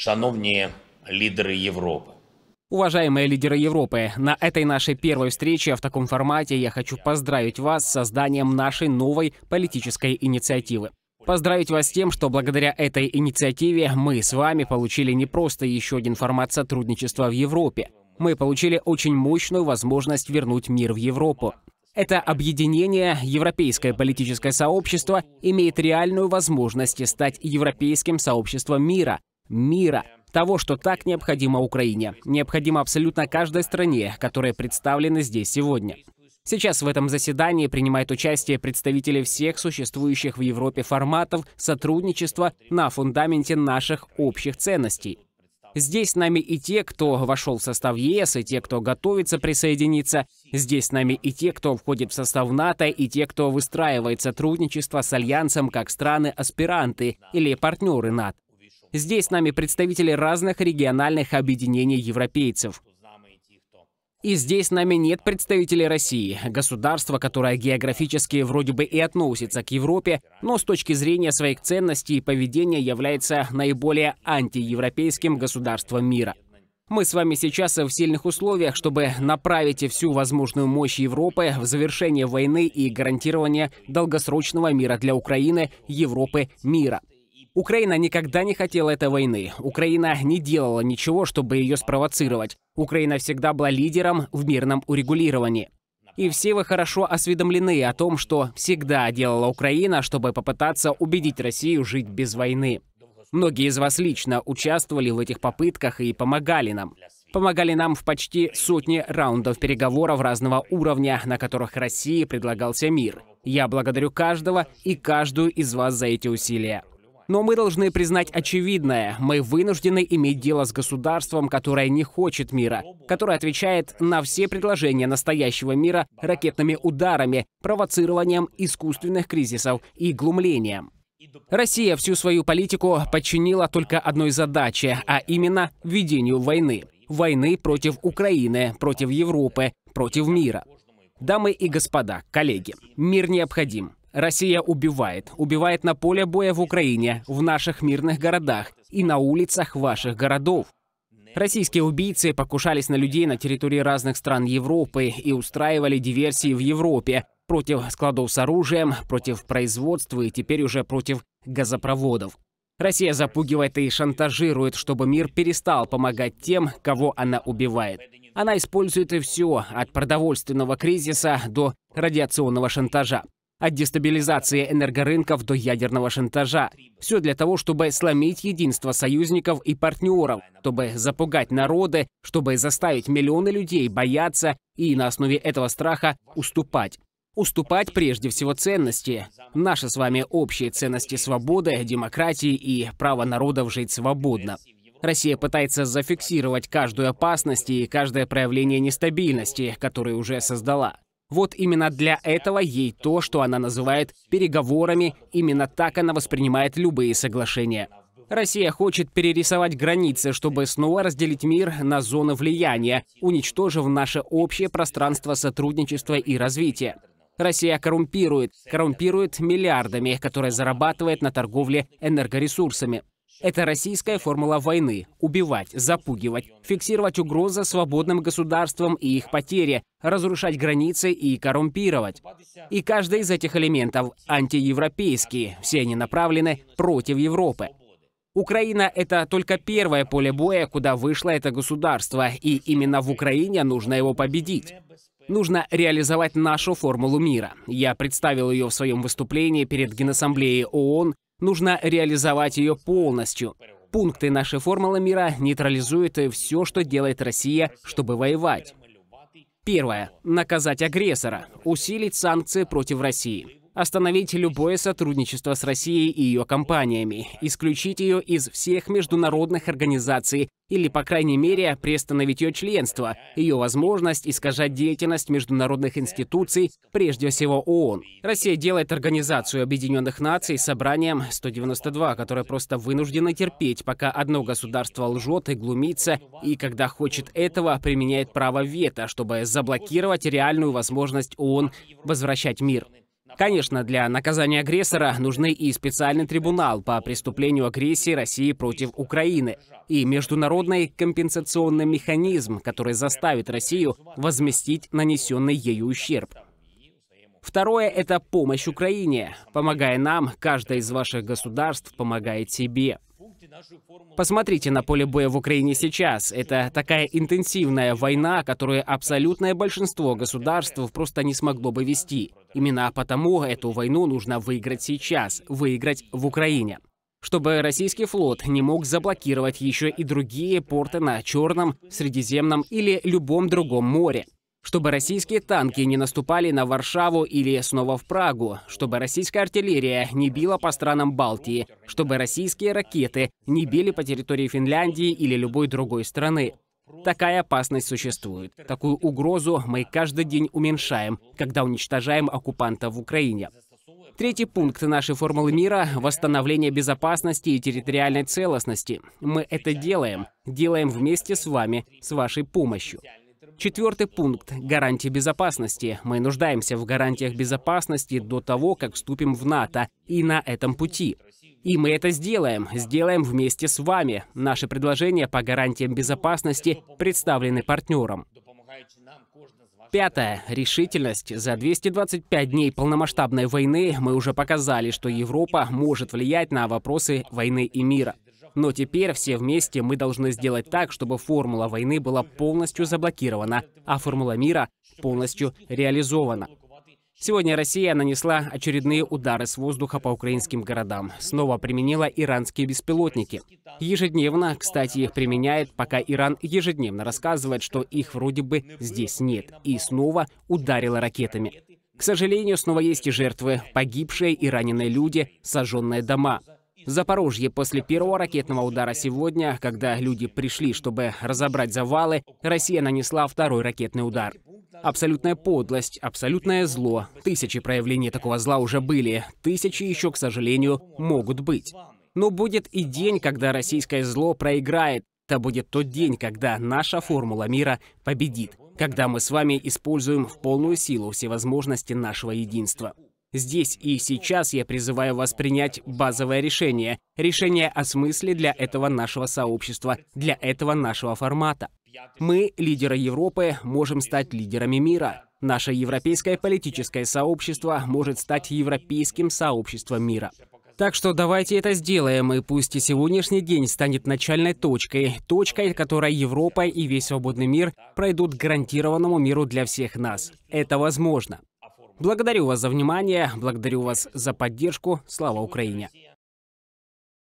шановні лідери Європи. Уважаемые лидеры Европы, на этой нашей первой встрече в таком формате я хочу поздравить вас с созданием нашей новой политической инициативы. Поздравить вас с тем, что благодаря этой инициативе мы с вами получили не просто еще один формат сотрудничества в Европе. Мы получили очень мощную возможность вернуть мир в Европу. Это объединение, европейское политическое сообщество, имеет реальную возможность стать европейским сообществом мира, мира того, что так необходимо Украине, необходимо абсолютно каждой стране, которая представлена здесь сегодня. Сейчас в этом заседании принимают участие представители всех существующих в Европе форматов сотрудничества на фундаменте наших общих ценностей. Здесь с нами и те, кто вошел в состав ЕС, и те, кто готовится присоединиться. Здесь с нами и те, кто входит в состав НАТО, и те, кто выстраивает сотрудничество с Альянсом как страны-аспиранты или партнеры НАТО. Здесь с нами представители разных региональных объединений европейцев. И здесь с нами нет представителей России, государства, которое географически вроде бы и относится к Европе, но с точки зрения своих ценностей и поведения является наиболее антиевропейским государством мира. Мы с вами сейчас в сильных условиях, чтобы направить всю возможную мощь Европы в завершение войны и гарантирование долгосрочного мира для Украины, Европы, мира. Украина никогда не хотела этой войны. Украина не делала ничего, чтобы ее спровоцировать. Украина всегда была лидером в мирном урегулировании. И все вы хорошо осведомлены о том, что всегда делала Украина, чтобы попытаться убедить Россию жить без войны. Многие из вас лично участвовали в этих попытках и помогали нам. Помогали нам в почти сотне раундов переговоров разного уровня, на которых России предлагался мир. Я благодарю каждого и каждую из вас за эти усилия. Но мы должны признать очевидное. Мы вынуждены иметь дело с государством, которое не хочет мира, которое отвечает на все предложения настоящего мира ракетными ударами, провоцированием искусственных кризисов и глумлением. Россия всю свою политику подчинила только одной задаче, а именно ведению войны. Войны против Украины, против Европы, против мира. Дамы и господа, коллеги, мир необходим. Россия убивает. Убивает на поле боя в Украине, в наших мирных городах и на улицах ваших городов. Российские убийцы покушались на людей на территории разных стран Европы и устраивали диверсии в Европе против складов с оружием, против производства и теперь уже против газопроводов. Россия запугивает и шантажирует, чтобы мир перестал помогать тем, кого она убивает. Она использует и все, от продовольственного кризиса до радиационного шантажа. От дестабилизации энергорынков до ядерного шантажа. Все для того, чтобы сломить единство союзников и партнеров, чтобы запугать народы, чтобы заставить миллионы людей бояться и на основе этого страха уступать. Уступать прежде всего ценности. Наши с вами общие ценности свободы, демократии и право народов жить свободно. Россия пытается зафиксировать каждую опасность и каждое проявление нестабильности, которое уже создала. Вот именно для этого ей то, что она называет переговорами, именно так она воспринимает любые соглашения. Россия хочет перерисовать границы, чтобы снова разделить мир на зоны влияния, уничтожив наше общее пространство сотрудничества и развития. Россия коррумпирует, коррумпирует миллиардами, которые зарабатывает на торговле энергоресурсами. Это российская формула войны – убивать, запугивать, фиксировать угрозы свободным государствам и их потери, разрушать границы и коррумпировать. И каждый из этих элементов антиевропейские. все они направлены против Европы. Украина – это только первое поле боя, куда вышло это государство, и именно в Украине нужно его победить. Нужно реализовать нашу формулу мира. Я представил ее в своем выступлении перед Генассамблеей ООН Нужно реализовать ее полностью. Пункты нашей формулы мира нейтрализуют все, что делает Россия, чтобы воевать. Первое. Наказать агрессора. Усилить санкции против России остановить любое сотрудничество с Россией и ее компаниями, исключить ее из всех международных организаций или, по крайней мере, приостановить ее членство, ее возможность искажать деятельность международных институций, прежде всего ООН. Россия делает Организацию Объединенных Наций собранием 192, которое просто вынуждено терпеть, пока одно государство лжет и глумится, и когда хочет этого, применяет право вето, чтобы заблокировать реальную возможность ООН возвращать мир. Конечно, для наказания агрессора нужны и специальный трибунал по преступлению агрессии России против Украины, и международный компенсационный механизм, который заставит Россию возместить нанесенный ею ущерб. Второе – это помощь Украине. Помогая нам, каждое из ваших государств помогает себе. Посмотрите на поле боя в Украине сейчас. Это такая интенсивная война, которую абсолютное большинство государств просто не смогло бы вести. Именно потому эту войну нужно выиграть сейчас, выиграть в Украине. Чтобы российский флот не мог заблокировать еще и другие порты на Черном, Средиземном или любом другом море чтобы российские танки не наступали на Варшаву или снова в Прагу, чтобы российская артиллерия не била по странам Балтии, чтобы российские ракеты не били по территории Финляндии или любой другой страны. Такая опасность существует. Такую угрозу мы каждый день уменьшаем, когда уничтожаем оккупанта в Украине. Третий пункт нашей формулы мира – восстановление безопасности и территориальной целостности. Мы это делаем. Делаем вместе с вами, с вашей помощью. Четвертый пункт – гарантии безопасности. Мы нуждаемся в гарантиях безопасности до того, как вступим в НАТО, и на этом пути. И мы это сделаем, сделаем вместе с вами. Наши предложения по гарантиям безопасности представлены партнерам. Пятое. Решительность. За 225 дней полномасштабной войны мы уже показали, что Европа может влиять на вопросы войны и мира. Но теперь все вместе мы должны сделать так, чтобы формула войны была полностью заблокирована, а формула мира полностью реализована. Сегодня Россия нанесла очередные удары с воздуха по украинским городам. Снова применила иранские беспилотники. Ежедневно, кстати, их применяет, пока Иран ежедневно рассказывает, что их вроде бы здесь нет. И снова ударила ракетами. К сожалению, снова есть и жертвы, погибшие и раненые люди, сожженные дома. Запорожье после первого ракетного удара сегодня, когда люди пришли, чтобы разобрать завалы, Россия нанесла второй ракетный удар. Абсолютная подлость, абсолютное зло. Тысячи проявлений такого зла уже были. Тысячи еще, к сожалению, могут быть. Но будет и день, когда российское зло проиграет. Это будет тот день, когда наша формула мира победит. Когда мы с вами используем в полную силу все возможности нашего единства. Здесь и сейчас я призываю вас принять базовое решение. Решение о смысле для этого нашего сообщества, для этого нашего формата. Мы, лидеры Европы, можем стать лидерами мира. Наше европейское политическое сообщество может стать европейским сообществом мира. Так что давайте это сделаем, и пусть и сегодняшний день станет начальной точкой, точкой, которой Европа и весь свободный мир пройдут к гарантированному миру для всех нас. Это возможно. Благодарю вас за внимание, благодарю вас за поддержку. Слава Украине!